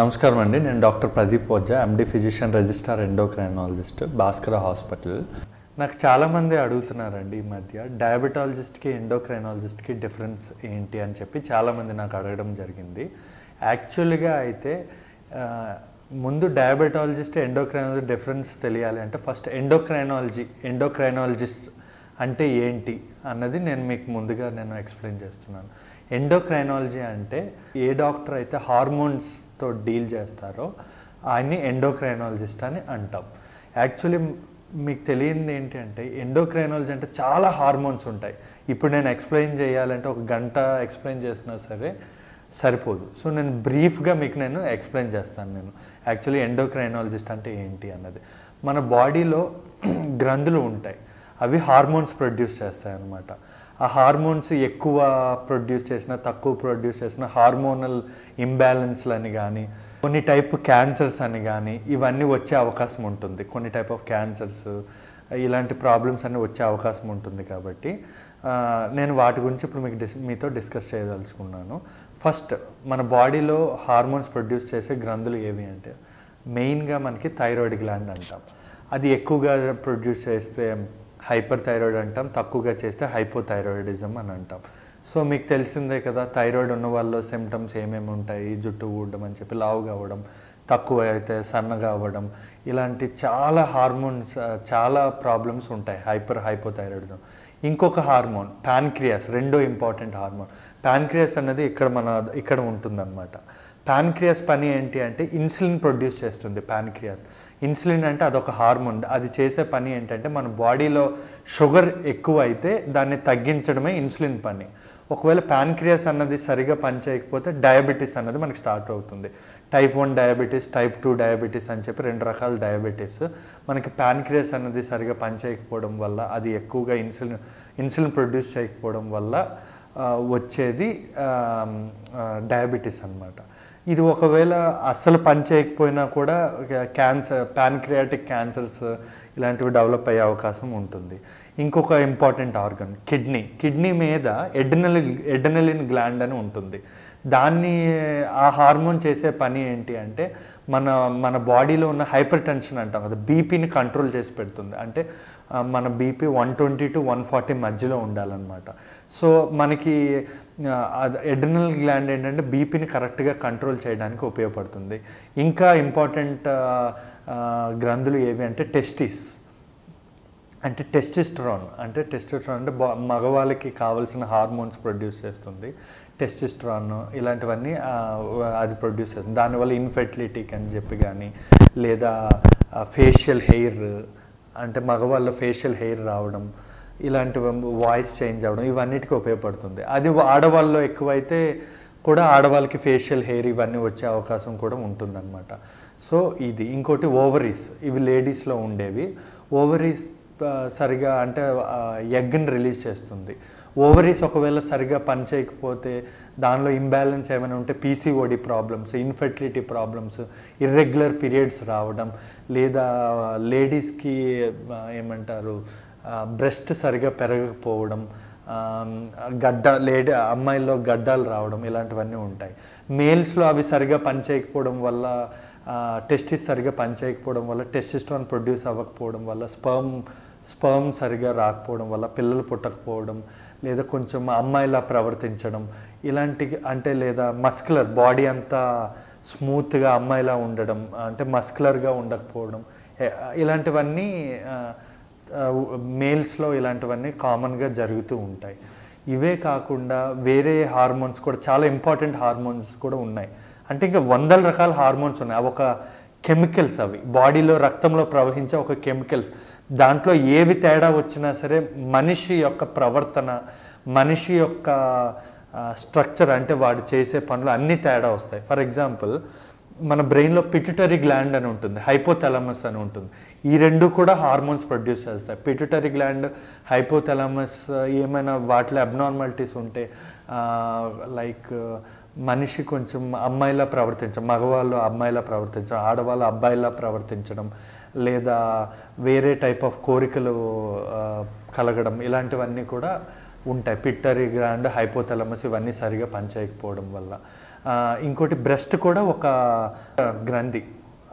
నమస్కారం అండి నేను doctor Pradeep Ojha MD physician registrar endocrinologist Bhaskara hospital నాకు చాలామంది అడుగుతున్నారండి ఈ మధ్య డయాబెటాలజిస్ట్కి ఎండోక్రైనాలజిస్ట్కి డిఫరెన్స్ ఏంటి అని చెప్పి చాలామంది నాకు అడగడం జరిగింది యాక్చువల్గా అయితే ముందు డయాబెటాలజిస్ట్ ఎండోక్రైనాలజీ డిఫరెన్స్ తెలియాలి అంటే ఫస్ట్ ఎండోక్రైనాలజీ ఎండోక్రైనాలజిస్ట్ అంటే ఏంటి అన్నది నేను మీకు ముందుగా నేను ఎక్స్ప్లెయిన్ చేస్తున్నాను ఎండోక్రైనాలజీ అంటే ఏ డాక్టర్ అయితే హార్మోన్స్తో డీల్ చేస్తారో ఆయన్ని ఎండోక్రైనాలజిస్ట్ అని అంటాం యాక్చువల్లీ మీకు తెలియంది ఏంటి అంటే ఎండోక్రైనాలజీ అంటే చాలా హార్మోన్స్ ఉంటాయి ఇప్పుడు నేను ఎక్స్ప్లెయిన్ చేయాలంటే ఒక గంట ఎక్స్ప్లెయిన్ చేసినా సరే సరిపోదు సో నేను బ్రీఫ్గా మీకు నేను ఎక్స్ప్లెయిన్ చేస్తాను నేను యాక్చువల్లీ ఎండోక్రైనాలజిస్ట్ అంటే ఏంటి అన్నది మన బాడీలో గ్రంథులు ఉంటాయి అవి హార్మోన్స్ ప్రొడ్యూస్ చేస్తాయి అన్నమాట ఆ హార్మోన్స్ ఎక్కువ ప్రొడ్యూస్ చేసిన తక్కువ ప్రొడ్యూస్ చేసిన హార్మోనల్ ఇంబ్యాలెన్స్లు అని కానీ కొన్ని టైప్ క్యాన్సర్స్ అని కానీ ఇవన్నీ వచ్చే అవకాశం ఉంటుంది కొన్ని టైప్ ఆఫ్ క్యాన్సర్స్ ఇలాంటి ప్రాబ్లమ్స్ అన్నీ వచ్చే అవకాశం ఉంటుంది కాబట్టి నేను వాటి గురించి ఇప్పుడు మీకు డిస్ మీతో డిస్కస్ చేయదలుచుకున్నాను ఫస్ట్ మన బాడీలో హార్మోన్స్ ప్రొడ్యూస్ చేసే గ్రంథులు ఏవి అంటే మెయిన్గా మనకి థైరాయిడ్ గ్లాండ్ అంటాం అది ఎక్కువగా ప్రొడ్యూస్ చేస్తే హైపర్ థైరాయిడ్ అంటాం తక్కువగా చేస్తే హైపోథైరాయిడిజం అని అంటాం సో మీకు తెలిసిందే కదా థైరాయిడ్ ఉన్న వాళ్ళ సిమ్టమ్స్ ఏమేమి ఉంటాయి జుట్టు ఊడడం అని చెప్పి లావు కావడం తక్కువ అయితే సన్నగా అవ్వడం ఇలాంటి చాలా హార్మోన్స్ చాలా ప్రాబ్లమ్స్ ఉంటాయి హైపర్ హైపోథైరాయిడిజం ఇంకొక హార్మోన్ ప్యాన్క్రియాస్ రెండో ఇంపార్టెంట్ హార్మోన్ ప్యాన్క్రియాస్ అనేది ఇక్కడ మన ఇక్కడ ఉంటుందన్నమాట ప్యాన్క్రియాస్ పని ఏంటి అంటే ఇన్సులిన్ ప్రొడ్యూస్ చేస్తుంది ప్యాన్క్రియాస్ ఇన్సులిన్ అంటే అదొక హార్మోన్ అది చేసే పని ఏంటంటే మన బాడీలో షుగర్ ఎక్కువ అయితే దాన్ని తగ్గించడమే ఇన్సులిన్ పని ఒకవేళ ప్యాన్క్రియాస్ అన్నది సరిగా పనిచేయకపోతే డయాబెటీస్ అన్నది మనకి స్టార్ట్ అవుతుంది type one diabetes type two diabetes అని చెప్పి రెండు రకాల డయాబెటీస్ మనకి ప్యాన్క్రియాస్ అన్నది సరిగా పనిచేయకపోవడం వల్ల అది ఎక్కువగా ఇన్సులిన్ ఇన్సులిన్ ప్రొడ్యూస్ చేయకపోవడం వల్ల వచ్చేది డయాబెటీస్ అనమాట ఇది ఒకవేళ అస్సలు పని చేయకపోయినా కూడా క్యాన్సర్ ప్యాన్క్రియాటిక్ క్యాన్సర్స్ ఇలాంటివి డెవలప్ అయ్యే అవకాశం ఉంటుంది ఇంకొక ఇంపార్టెంట్ ఆర్గన్ కిడ్నీ కిడ్నీ మీద ఎడ్నలి ఎడ్నలిన్ గ్లాండ్ అని ఉంటుంది దాన్ని ఆ హార్మోన్ చేసే పని ఏంటి అంటే మన మన బాడీలో ఉన్న హైపర్ టెన్షన్ అంటాం కదా బీపీని కంట్రోల్ చేసి పెడుతుంది అంటే మన BP one twenty to one forty మధ్యలో ఉండాలన్నమాట సో మనకి ఎడ్రినల్ గ్లాండ్ ఏంటంటే బీపీని కరెక్ట్గా కంట్రోల్ చేయడానికి ఉపయోగపడుతుంది ఇంకా ఇంపార్టెంట్ గ్రంథులు ఏవి అంటే టెస్టిస్ అంటే టెస్టిస్ట్రాన్ అంటే టెస్టిస్ట్రాన్ అంటే మగవాళ్ళకి కావాల్సిన హార్మోన్స్ ప్రొడ్యూస్ చేస్తుంది టెస్టిస్ట్రాన్ ఇలాంటివన్నీ అది ప్రొడ్యూస్ చేస్తుంది దానివల్ల ఇన్ఫెర్టిలిటీకి అని చెప్పి కానీ లేదా ఫేషియల్ హెయిర్ అంటే మగవాళ్ళ ఫేషియల్ హెయిర్ రావడం ఇలాంటి వాయిస్ చేంజ్ అవ్వడం ఇవన్నిటికి ఉపయోగపడుతుంది అది ఆడవాళ్ళలో ఎక్కువైతే కూడా ఆడవాళ్ళకి ఫేషియల్ హెయిర్ ఇవన్నీ వచ్చే అవకాశం కూడా ఉంటుందన్నమాట సో ఇది ఇంకోటి ఓవరీస్ ఇవి లేడీస్లో ఉండేవి ఓవరీస్ సరిగా అంటే ఎగ్ని రిలీజ్ చేస్తుంది ఓవరీస్ ఒకవేళ సరిగా పనిచేయకపోతే దానిలో ఇంబ్యాలెన్స్ ఏమైనా ఉంటే PCOD problems infertility problems irregular periods రావడం లేదా లేడీస్కి ఏమంటారు బ్రెస్ట్ సరిగా పెరగకపోవడం గడ్డ లేడీ అమ్మాయిల్లో గడ్డాలు రావడం ఇలాంటివన్నీ ఉంటాయి మేల్స్లో అవి సరిగా పనిచేయకపోవడం వల్ల టెస్టిస్ సరిగా పనిచేయకపోవడం వల్ల టెస్టిస్టోన్ ప్రొడ్యూస్ అవ్వకపోవడం వల్ల స్పర్మ్ స్పర్మ్ సరిగా రాకపోవడం వల్ల పిల్లలు పుట్టకపోవడం లేదా కొంచెం అమ్మాయిలా ప్రవర్తించడం ఇలాంటి అంటే లేదా మస్కులర్ బాడీ అంతా స్మూత్గా అమ్మాయిలా ఉండడం అంటే మస్కులర్గా ఉండకపోవడం ఇలాంటివన్నీ మేల్స్లో ఇలాంటివన్నీ కామన్గా జరుగుతూ ఉంటాయి ఇవే కాకుండా వేరే హార్మోన్స్ కూడా చాలా ఇంపార్టెంట్ హార్మోన్స్ కూడా ఉన్నాయి అంటే ఇంకా వందల రకాల హార్మోన్స్ ఉన్నాయి అవి ఒక కెమికల్స్ అవి బాడీలో రక్తంలో ప్రవహించే ఒక కెమికల్స్ దాంట్లో ఏవి తేడా వచ్చినా సరే మనిషి యొక్క ప్రవర్తన మనిషి యొక్క స్ట్రక్చర్ అంటే వాడు చేసే పనులు అన్నీ తేడా వస్తాయి ఫర్ ఎగ్జాంపుల్ మన బ్రెయిన్లో పిట్యుటరీ గ్లాండ్ అని ఉంటుంది హైపోథెలమస్ అని ఉంటుంది ఈ రెండు కూడా హార్మోన్స్ ప్రొడ్యూస్ చేస్తాయి పిట్యుటరీ గ్లాండ్ హైపోథెలమస్ ఏమైనా వాటిలో అబ్నార్మాలిటీస్ ఉంటే లైక్ మనిషి కొంచెం అమ్మాయిలా ప్రవర్తించడం మగవాళ్ళు అమ్మాయిలా ప్రవర్తించడం ఆడవాళ్ళు అబ్బాయిలా ప్రవర్తించడం లేదా వేరే టైప్ ఆఫ్ కోరికలు కలగడం ఇలాంటివన్నీ కూడా ఉంటాయి పిట్టరీ గ్రాండ్ హైపోథలమస్ ఇవన్నీ సరిగా పనిచేయకపోవడం వల్ల ఇంకోటి బ్రెస్ట్ కూడా ఒక గ్రంథి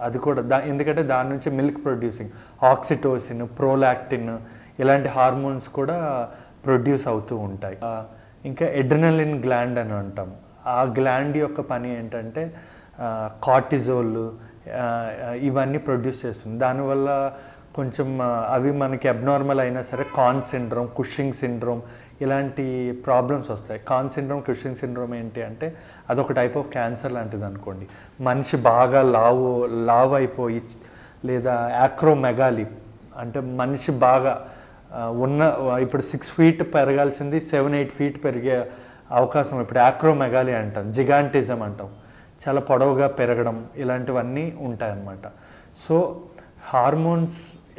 అది కూడా దా ఎందుకంటే దాని నుంచి మిల్క్ ప్రొడ్యూసింగ్ ఆక్సిటోసిన్ ప్రోలాక్టిన్ ఇలాంటి హార్మోన్స్ కూడా ప్రొడ్యూస్ అవుతూ ఉంటాయి ఇంకా ఎడ్రినలిన్ గ్లాండ్ అని అంటాము ఆ గ్లాండ్ యొక్క పని ఏంటంటే కార్టిజోల్ ఇవన్నీ ప్రొడ్యూస్ చేస్తుంది దానివల్ల కొంచెం అవి మనకి అబ్నార్మల్ అయినా సరే కాన్ సిండ్రోమ్ కుషింగ్ సిండ్రోమ్ ఇలాంటి ప్రాబ్లమ్స్ వస్తాయి కాన్ సిండ్రోమ్ కుషింగ్ సిండ్రోమ్ ఏంటి అంటే అదొక టైప్ ఆఫ్ క్యాన్సర్ లాంటిది అనుకోండి మనిషి బాగా లావు లావ్ అయిపోయి లేదా యాక్రోమెగాలి అంటే మనిషి బాగా ఉన్న ఇప్పుడు సిక్స్ ఫీట్ పెరగాల్సింది సెవెన్ ఎయిట్ ఫీట్ పెరిగే అవకాశం ఇప్పుడు ఆక్రోమెగాలి అంటాం జిగాంటిజం అంటాం చాలా పొడవుగా పెరగడం ఇలాంటివన్నీ ఉంటాయన్నమాట సో హార్మోన్స్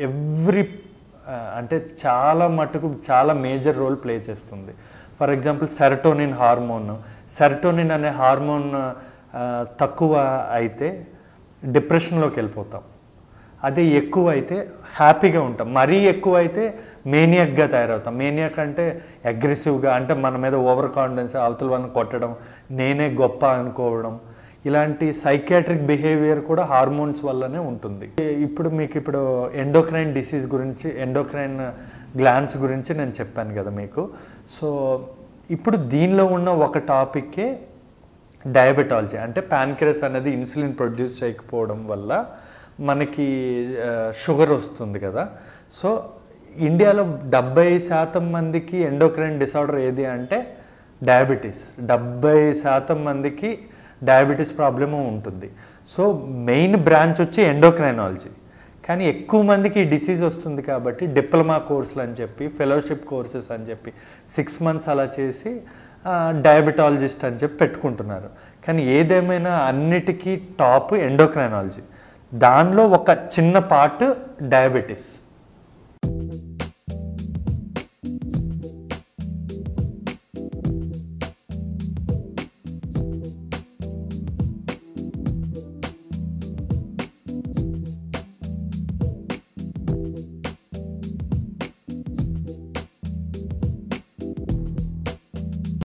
ఎవ్రీ అంటే చాలా మటుకు చాలా మేజర్ రోల్ ప్లే చేస్తుంది for example serotonin hormone serotonin అనే హార్మోన్ తక్కువ అయితే డిప్రెషన్లోకి వెళ్ళిపోతాం అదే ఎక్కువ అయితే హ్యాపీగా ఉంటాం మరీ ఎక్కువ అయితే మేనియక్గా తయారవుతాం మేనియక్ అంటే అగ్రెసివ్గా అంటే మన మీద ఓవర్ కాన్ఫిడెన్స్ అవతల వాళ్ళని కొట్టడం నేనే గొప్ప అనుకోవడం ఇలాంటి సైకాట్రిక్ బిహేవియర్ కూడా హార్మోన్స్ వల్లనే ఉంటుంది ఇప్పుడు మీకు ఇప్పుడు ఎండోక్రైన్ డిసీజ్ గురించి ఎండోక్రైన్ గ్లాన్స్ గురించి నేను చెప్పాను కదా మీకు సో ఇప్పుడు దీనిలో ఉన్న ఒక టాపిక్కే డయాబెటాలజీ అంటే ప్యాన్క్రెస్ అనేది ఇన్సులిన్ ప్రొడ్యూస్ చేయకపోవడం వల్ల మనకి షుగర్ వస్తుంది కదా సో ఇండియాలో డెబ్బై శాతం మందికి ఎండోక్రైన్ డిసార్డర్ ఏది అంటే డయాబెటీస్ డెబ్బై శాతం మందికి డయాబెటీస్ ప్రాబ్లమ్ ఉంటుంది సో మెయిన్ బ్రాంచ్ వచ్చి ఎండోక్రైనాలజీ కానీ ఎక్కువ మందికి ఈ డిసీజ్ వస్తుంది కాబట్టి డిప్లొమా కోర్సులు అని చెప్పి ఫెలోషిప్ కోర్సెస్ అని చెప్పి సిక్స్ మంత్స్ అలా చేసి డయాబెటాలజిస్ట్ అని చెప్పి పెట్టుకుంటున్నారు కానీ ఏదేమైనా అన్నిటికీ టాప్ ఎండోక్రైనాలజీ దానిలో ఒక చిన్న పార్ట్ డయాబెటీస్